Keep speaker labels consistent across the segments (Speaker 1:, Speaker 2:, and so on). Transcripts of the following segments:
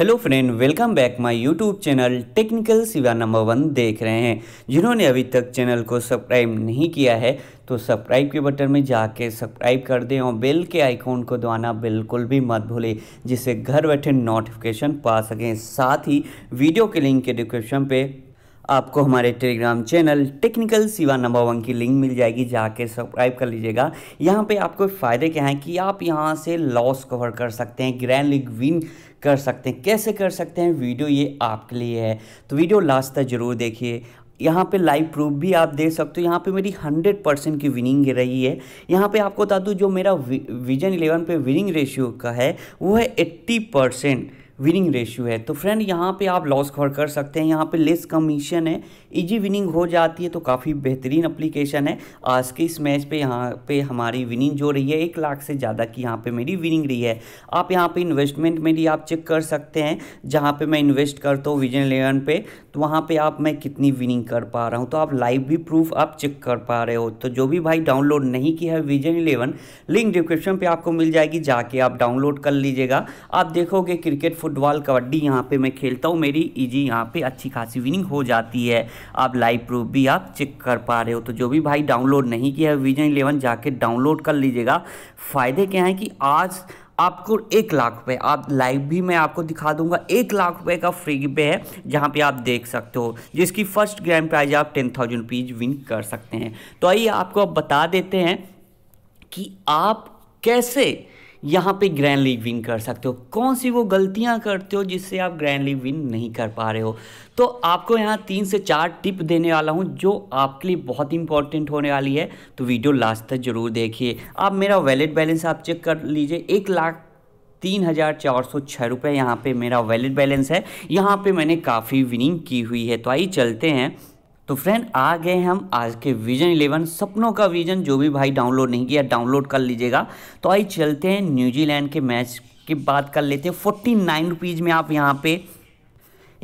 Speaker 1: hello friend welcome back my YouTube channel technical Siva number one देख रहे हैं जिन्होंने अभी तक चैनल को सब्सक्राइब नहीं किया है तो सब्सक्राइब के बटन में जाके सब्सक्राइब कर दें और बेल के आइकॉन को दबाना बिल्कुल भी मत भूलें जिससे घर बैठे नोटिफिकेशन पा सकें साथ ही वीडियो के लिंक के डिस्क्रिप्शन पर आपको हमारे Telegram channel technical Siva number one की लिंक मिल जाएगी जाके सब्सक्राइब कर लीजिएगा यहाँ पे आपको फ़ायदे क्या हैं कि आप यहाँ से लॉस कवर कर सकते हैं ग्रैंड लीग विन कर सकते हैं कैसे कर सकते हैं वीडियो ये आपके लिए है तो वीडियो लास्ट तक ज़रूर देखिए यहाँ पे लाइव प्रूफ भी आप देख सकते हो यहाँ पे मेरी 100 परसेंट की विनिंग रही है यहाँ पे आपको बता दूँ जो मेरा विजन 11 पे विनिंग रेशियो का है वो है 80 परसेंट विनिंग रेशियो है तो फ्रेंड यहाँ पे आप लॉस कवर कर सकते हैं यहाँ पे लेस कमीशन है इजी विनिंग हो जाती है तो काफ़ी बेहतरीन अप्लीकेशन है आज के इस मैच पे यहाँ पे हमारी विनिंग जो रही है एक लाख से ज़्यादा की यहाँ पे मेरी विनिंग रही है आप यहाँ पे इन्वेस्टमेंट मेरी आप चेक कर सकते हैं जहाँ पर मैं इन्वेस्ट करता हूँ विजन लेवन पे तो वहाँ पे आप मैं कितनी विनिंग कर पा रहा हूँ तो आप लाइव भी प्रूफ आप चेक कर पा रहे हो तो जो भी भाई डाउनलोड नहीं किया है विजन इलेवन लिंक डिस्क्रिप्शन पे आपको मिल जाएगी जाके आप डाउनलोड कर लीजिएगा आप देखोगे क्रिकेट फुटबॉल कबड्डी यहाँ पर मैं खेलता हूँ मेरी ईजी यहाँ पर अच्छी खासी विनिंग हो जाती है आप लाइव प्रूफ भी आप चेक कर पा रहे हो तो जो भी भाई डाउनलोड नहीं किया है विजन इलेवन जाके डाउनलोड कर लीजिएगा फ़ायदे क्या हैं कि आज आपको एक लाख रुपये आप लाइव भी मैं आपको दिखा दूंगा एक लाख रुपये का फ्री पे है जहाँ पे आप देख सकते हो जिसकी फर्स्ट ग्रैंड प्राइज आप टेन थाउजेंड रुपीज़ विन कर सकते हैं तो आइए आपको अब बता देते हैं कि आप कैसे यहाँ पे ग्रैंड लीग विन कर सकते हो कौन सी वो गलतियाँ करते हो जिससे आप ग्रैंड लीग विन नहीं कर पा रहे हो तो आपको यहाँ तीन से चार टिप देने वाला हूँ जो आपके लिए बहुत इंपॉर्टेंट होने वाली है तो वीडियो लास्ट तक जरूर देखिए आप मेरा वैलेट बैलेंस आप चेक कर लीजिए एक लाख तीन हज़ार चार सौ छः रुपये यहाँ पर मेरा वैलेट बैलेंस है यहाँ पर मैंने काफ़ी विनिंग की हुई है तो आइए चलते हैं तो फ्रेंड आ गए हम आज के विजन इलेवन सपनों का विजन जो भी भाई डाउनलोड नहीं किया डाउनलोड कर लीजिएगा तो आइए चलते हैं न्यूजीलैंड के मैच की बात कर लेते हैं फोर्टी नाइन रुपीज़ में आप यहाँ पे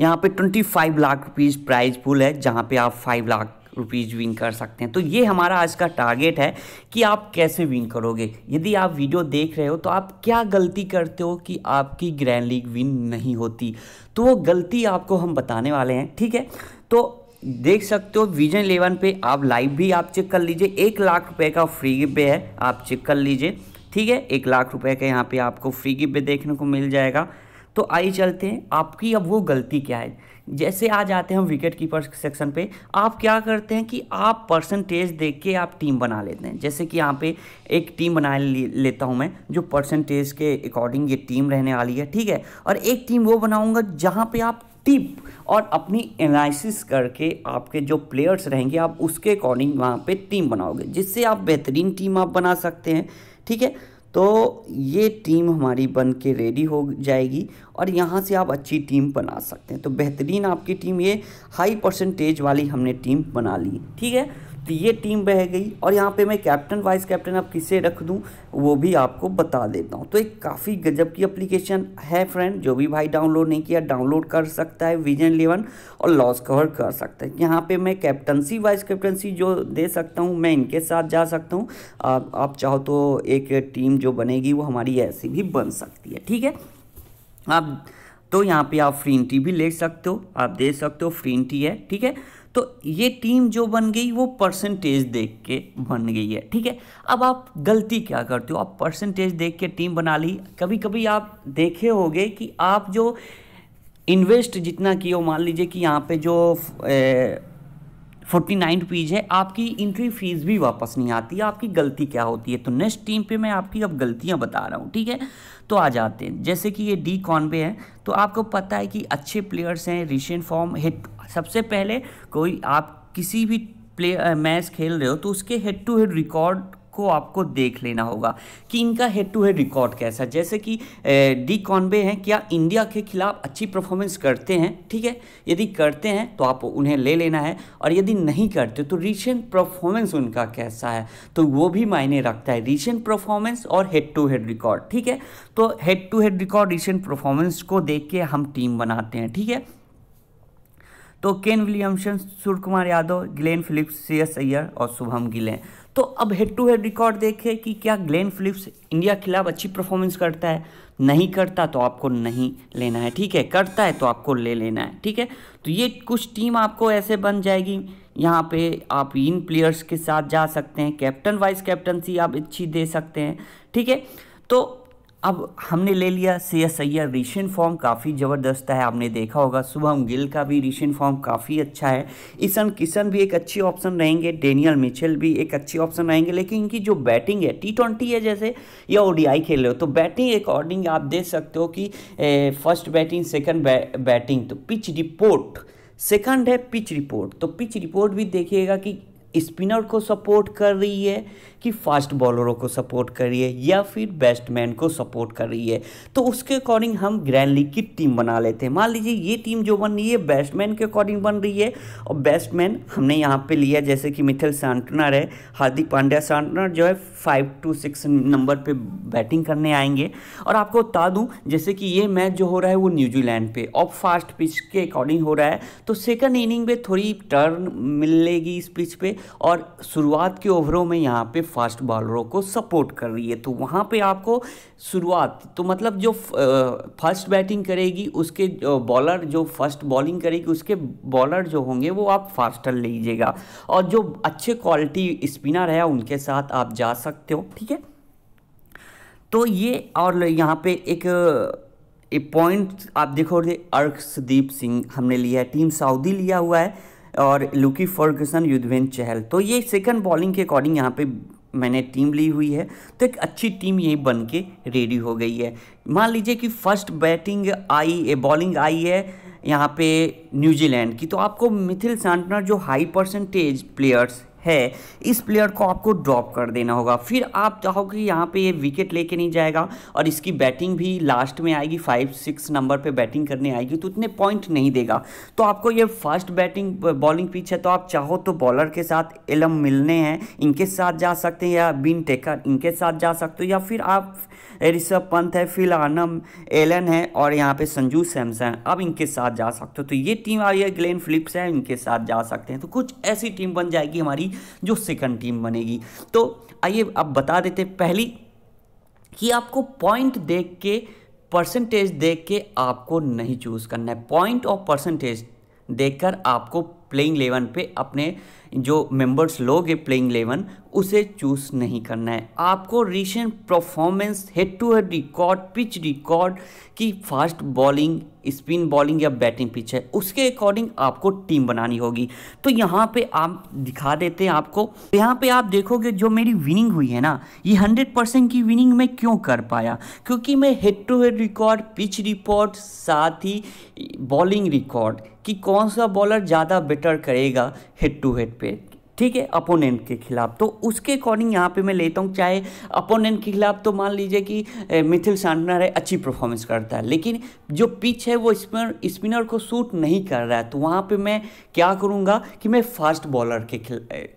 Speaker 1: यहाँ पे twenty five lakh rupees prize pool है जहाँ पे आप फाइव लाख रुपीज़ विन कर सकते हैं तो ये हमारा आज का टारगेट है कि आप कैसे विन करोगे यदि आप वीडियो देख रहे हो तो आप क्या गलती करते हो कि आपकी ग्रैंड लीग विन नहीं होती तो वो गलती आपको हम बताने वाले हैं ठीक है तो देख सकते हो विजन इलेवन पे आप लाइव भी आप चेक कर लीजिए एक लाख रुपए का फ्री गिफ्ट है आप चेक कर लीजिए ठीक है एक लाख रुपए का यहाँ पे आपको फ्री गिफ्ट देखने को मिल जाएगा तो आई चलते हैं आपकी अब वो गलती क्या है जैसे आ जाते हैं हम विकेट कीपर सेक्शन पे आप क्या करते हैं कि आप परसेंटेज देख के आप टीम बना लेते हैं जैसे कि यहाँ पे एक टीम बना लेता हूँ मैं जो परसेंटेज के अकॉर्डिंग ये टीम रहने वाली है ठीक है और एक टीम वो बनाऊँगा जहाँ पे आप टिप और अपनी एनालिसिस करके आपके जो प्लेयर्स रहेंगे आप उसके अकॉर्डिंग वहाँ पे टीम बनाओगे जिससे आप बेहतरीन टीम आप बना सकते हैं ठीक है तो ये टीम हमारी बन के रेडी हो जाएगी और यहाँ से आप अच्छी टीम बना सकते हैं तो बेहतरीन आपकी टीम ये हाई परसेंटेज वाली हमने टीम बना ली ठीक है तो ये टीम बह गई और यहाँ पे मैं कैप्टन वाइस कैप्टन अब किसे रख दूँ वो भी आपको बता देता हूँ तो एक काफ़ी गजब की एप्लीकेशन है फ्रेंड जो भी भाई डाउनलोड नहीं किया डाउनलोड कर सकता है विजन इलेवन और लॉस कवर कर सकता है यहाँ पे मैं कैप्टनसी वाइस कैप्टनसी जो दे सकता हूँ मैं इनके साथ जा सकता हूँ आप चाहो तो एक टीम जो बनेगी वो हमारी ऐसी भी बन सकती है ठीक है आप तो यहाँ पे आप टी भी ले सकते हो आप दे सकते हो टी है ठीक है तो ये टीम जो बन गई वो परसेंटेज देख के बन गई है ठीक है अब आप गलती क्या करते हो आप परसेंटेज देख के टीम बना ली कभी कभी आप देखे होगे कि आप जो इन्वेस्ट जितना किए हो मान लीजिए कि यहाँ पे जो ए, फोर्टी नाइन रुपीज़ है आपकी इंट्री फीस भी वापस नहीं आती आपकी गलती क्या होती है तो नेक्स्ट टीम पे मैं आपकी अब गलतियां बता रहा हूँ ठीक है तो आ जाते हैं जैसे कि ये डी कॉन पे है तो आपको पता है कि अच्छे प्लेयर्स हैं रिसेंट फॉर्म हिट सबसे पहले कोई आप किसी भी प्ले मैच खेल रहे हो तो उसके हेड टू हेड रिकॉर्ड को आपको देख लेना होगा कि इनका हेड टू हेड रिकॉर्ड कैसा जैसे कि डी कॉन्बे हैं क्या इंडिया के खिलाफ अच्छी परफॉर्मेंस करते हैं ठीक है यदि करते हैं तो आप उन्हें ले लेना है और यदि नहीं करते तो रिसेंट परफॉर्मेंस उनका कैसा है तो वो भी मायने रखता है रिसेंट परफॉर्मेंस और हेड टू हेड रिकॉर्ड ठीक है तो head to head record recent performance को देख के हम टीम बनाते हैं ठीक है तो Kane Williamson Surya Kumar Yadav Glenn Phillips C S Iyer और शुभम गिल हैं तो अब हेड टू हेड रिकॉर्ड देखें कि क्या ग्लेन फिलिप्स इंडिया के खिलाफ अच्छी परफॉर्मेंस करता है नहीं करता तो आपको नहीं लेना है ठीक है करता है तो आपको ले लेना है ठीक है तो ये कुछ टीम आपको ऐसे बन जाएगी यहाँ पे आप इन प्लेयर्स के साथ जा सकते हैं कैप्टन वाइस कैप्टनसी आप अच्छी दे सकते हैं ठीक है तो अब हमने ले लिया श्रेयस अय्यर रिशन फॉर्म काफ़ी ज़बरदस्त है आपने देखा होगा शुभम गिल का भी रिशन फॉर्म काफ़ी अच्छा है ईशन किशन भी एक अच्छी ऑप्शन रहेंगे डेनियल मिचेल भी एक अच्छी ऑप्शन रहेंगे लेकिन इनकी जो बैटिंग है टी ट्वेंटी है जैसे या ओडीआई खेल रहे हो तो बैटिंग अकॉर्डिंग आप देख सकते हो कि फर्स्ट बैटिंग सेकेंड बै, बैटिंग तो पिच रिपोर्ट सेकंड है पिच रिपोर्ट तो पिच रिपोर्ट भी देखिएगा कि स्पिनर को सपोर्ट कर रही है कि फास्ट बॉलरों को सपोर्ट कर रही है या फिर बैट्समैन को सपोर्ट कर रही है तो उसके अकॉर्डिंग हम ग्रैंड लीग की टीम बना लेते हैं मान लीजिए ये टीम जो बन रही है बैट्समैन के अकॉर्डिंग बन रही है और बैट्समैन हमने यहाँ पे लिया जैसे कि मिथिल सांटनर है हार्दिक पांड्या सांटनर जो है फाइव टू सिक्स नंबर पर बैटिंग करने आएंगे और आपको बता दूँ जैसे कि ये मैच जो हो रहा है वो न्यूजीलैंड पे और फास्ट पिच के अकॉर्डिंग हो रहा है तो सेकेंड इनिंग में थोड़ी टर्न मिलेगी इस पिच पर और शुरुआत के ओवरों में यहाँ पे फास्ट बॉलरों को सपोर्ट कर रही है तो वहाँ पे आपको शुरुआत तो मतलब जो फर्स्ट बैटिंग करेगी उसके बॉलर जो फर्स्ट बॉलिंग करेगी उसके बॉलर जो होंगे वो आप फास्टर लीजिएगा और जो अच्छे क्वालिटी स्पिनर है उनके साथ आप जा सकते हो ठीक है तो ये और यहाँ पे एक पॉइंट आप देखोगे अर्शदीप सिंह हमने लिया है टीम सऊदी लिया हुआ है और लुकी फर्गसन युद्धवेंद्र चहल तो ये सेकंड बॉलिंग के अकॉर्डिंग यहाँ पे मैंने टीम ली हुई है तो एक अच्छी टीम यही बन के रेडी हो गई है मान लीजिए कि फर्स्ट बैटिंग आई बॉलिंग आई है यहाँ पे न्यूजीलैंड की तो आपको मिथिल सांटनर जो हाई परसेंटेज प्लेयर्स है इस प्लेयर को आपको ड्रॉप कर देना होगा फिर आप चाहोगे यहाँ पे ये विकेट लेके नहीं जाएगा और इसकी बैटिंग भी लास्ट में आएगी फाइव सिक्स नंबर पे बैटिंग करने आएगी तो इतने पॉइंट नहीं देगा तो आपको ये फर्स्ट बैटिंग बॉलिंग पिच है तो आप चाहो तो बॉलर के साथ एलम मिलने हैं इनके साथ जा सकते हैं या बिन टेकर इनके साथ जा सकते हो या फिर आप ऋषभ पंत है फिल आनम एलन है और यहाँ पे संजू सैमसन अब इनके साथ जा सकते हो तो ये टीम आई है ग्लेन फिलिप्स है इनके साथ जा सकते हैं तो कुछ ऐसी टीम बन जाएगी हमारी जो सेकंड टीम बनेगी तो आइए अब बता देते पहली कि आपको पॉइंट देख के परसेंटेज देख के आपको नहीं चूज़ करना है पॉइंट और परसेंटेज देखकर आपको प्लेइंग लेवल पे अपने जो मेंबर्स लोग हैं प्लेइंग इलेवन उसे चूज नहीं करना है आपको recent performance head to head record pitch record की फास्ट बॉलिंग स्पिन बॉलिंग या बैटिंग पिच है उसके अकॉर्डिंग आपको टीम बनानी होगी तो यहाँ पे आप दिखा देते हैं आपको यहाँ पे आप देखोगे जो मेरी विनिंग हुई है ना ये हंड्रेड परसेंट की विनिंग मैं क्यों कर पाया क्योंकि मैं head to head record pitch record साथ ही बॉलिंग रिकॉर्ड कि कौन सा बॉलर ज़्यादा बेटर करेगा हेड टू हेड perca ठीक है अपोनेंट के खिलाफ तो उसके अकॉर्डिंग यहाँ पे मैं लेता हूँ चाहे अपोनेंट के खिलाफ तो मान लीजिए कि मिथिल सांडनर है अच्छी परफॉर्मेंस करता है लेकिन जो पिच है वो स्पिनर स्पिनर को सूट नहीं कर रहा है तो वहाँ पे मैं क्या करूँगा कि मैं फास्ट बॉलर के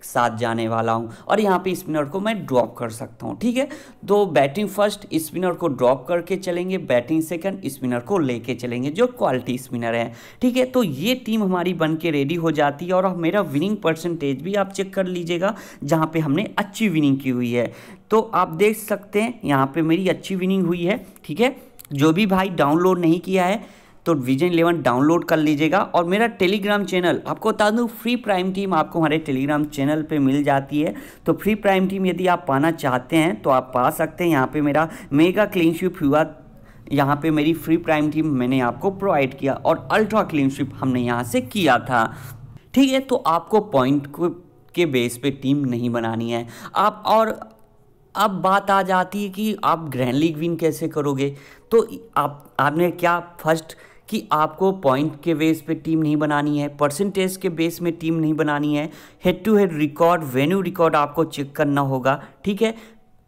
Speaker 1: साथ जाने वाला हूँ और यहाँ पर स्पिनर को मैं ड्रॉप कर सकता हूँ ठीक है तो बैटिंग फर्स्ट स्पिनर को ड्रॉप करके चलेंगे बैटिंग सेकेंड स्पिनर को लेके चलेंगे जो क्वालिटी स्पिनर है ठीक है तो ये टीम हमारी बन के रेडी हो जाती है और मेरा विनिंग परसेंटेज भी आप आप चेक कर लीजिएगा जहाँ पे हमने अच्छी विनिंग की हुई है तो आप देख सकते हैं यहाँ पे मेरी अच्छी विनिंग हुई है ठीक है जो भी भाई डाउनलोड नहीं किया है तो विजन इलेवन डाउनलोड कर लीजिएगा और मेरा टेलीग्राम चैनल आपको बता दूँ फ्री प्राइम टीम आपको हमारे टेलीग्राम चैनल पे मिल जाती है तो फ्री प्राइम टीम यदि आप पाना चाहते हैं तो आप पा सकते हैं यहाँ पे मेरा मेगा क्लीन स्वीप हुआ यहाँ पे मेरी फ्री प्राइम टीम मैंने आपको प्रोवाइड किया और अल्ट्रा क्लीन स्वीप हमने यहाँ से किया था ठीक है तो आपको पॉइंट को के बेस पे टीम नहीं बनानी है आप और अब बात आ जाती है कि आप ग्रैंड लीग विन कैसे करोगे तो आप आपने क्या फर्स्ट कि आपको पॉइंट के बेस पे टीम नहीं बनानी है परसेंटेज के बेस में टीम नहीं बनानी है head to head record venue record आपको चेक करना होगा ठीक है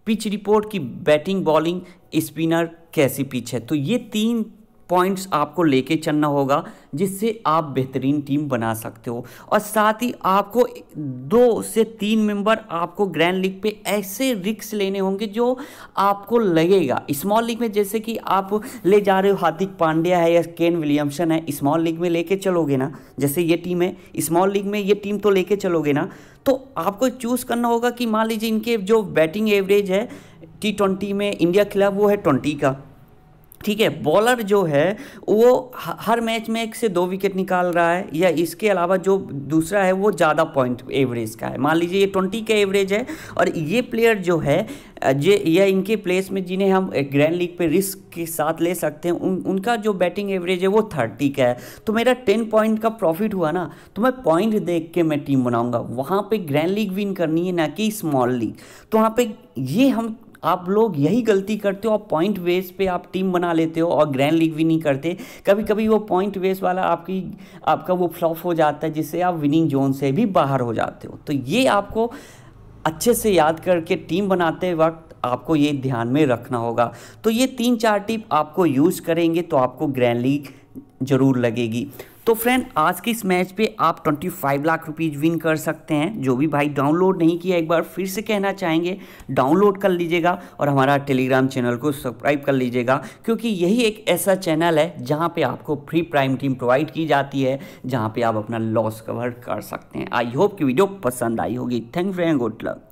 Speaker 1: पिच रिपोर्ट की बैटिंग बॉलिंग स्पिनर कैसी पिच है तो ये तीन पॉइंट्स आपको लेके चलना होगा जिससे आप बेहतरीन टीम बना सकते हो और साथ ही आपको दो से तीन मेंबर आपको ग्रैंड लीग पे ऐसे रिक्स लेने होंगे जो आपको लगेगा स्मॉल लीग में जैसे कि आप ले जा रहे हो हार्दिक पांड्या है या केन विलियमसन है स्मॉल लीग में लेके चलोगे ना जैसे ये टीम है स्मॉल लीग में ये टीम तो लेके चलोगे ना तो आपको चूज़ करना होगा कि मान लीजिए इनके जो बैटिंग एवरेज है टी ट्वेंटी में इंडिया खिलाफ वो है ट्वेंटी का ठीक है बॉलर जो है वो हर मैच में एक से दो विकेट निकाल रहा है या इसके अलावा जो दूसरा है वो ज़्यादा पॉइंट एवरेज का है मान लीजिए ये ट्वेंटी का एवरेज है और ये प्लेयर जो है जे या इनके प्लेस में जिन्हें हम ग्रैंड लीग पे रिस्क के साथ ले सकते हैं उन उनका जो बैटिंग एवरेज है वो थर्टी का है तो मेरा टेन पॉइंट का प्रॉफिट हुआ ना तो मैं पॉइंट देख के मैं टीम बनाऊंगा वहाँ पे ग्रैंड लीग विन करनी है ना कि स्मॉल लीग तो वहाँ पे ये हम आप लोग यही गलती करते हो आप पॉइंट वेस पे आप टीम बना लेते हो और ग्रैंड लीग भी नहीं करते कभी कभी वो पॉइंट वेस वाला आपकी आपका वो फ्लॉप हो जाता है जिससे आप विनिंग जोन से भी बाहर हो जाते हो तो ये आपको अच्छे से याद करके टीम बनाते वक्त आपको ये ध्यान में रखना होगा तो ये तीन चार टिप आपको यूज़ करेंगे तो आपको ग्रैंड लीग ज़रूर लगेगी तो फ्रेंड आज के इस मैच पे आप 25 लाख रुपीज़ विन कर सकते हैं जो भी भाई डाउनलोड नहीं किया एक बार फिर से कहना चाहेंगे डाउनलोड कर लीजिएगा और हमारा टेलीग्राम चैनल को सब्सक्राइब कर लीजिएगा क्योंकि यही एक ऐसा चैनल है जहाँ पे आपको फ्री प्राइम टीम प्रोवाइड की जाती है जहाँ पे आप अपना लॉस कवर कर सकते हैं आई होप की वीडियो पसंद आई होगी थैंक फ्रेंड गुड लक